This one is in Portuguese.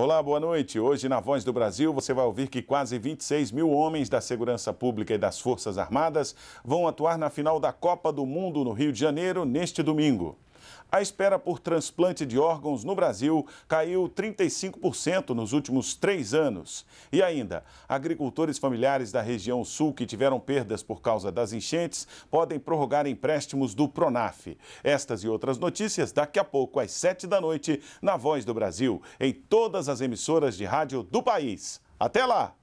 Olá, boa noite. Hoje, na Voz do Brasil, você vai ouvir que quase 26 mil homens da Segurança Pública e das Forças Armadas vão atuar na final da Copa do Mundo no Rio de Janeiro neste domingo. A espera por transplante de órgãos no Brasil caiu 35% nos últimos três anos. E ainda, agricultores familiares da região sul que tiveram perdas por causa das enchentes podem prorrogar empréstimos do Pronaf. Estas e outras notícias daqui a pouco, às 7 da noite, na Voz do Brasil, em todas as emissoras de rádio do país. Até lá!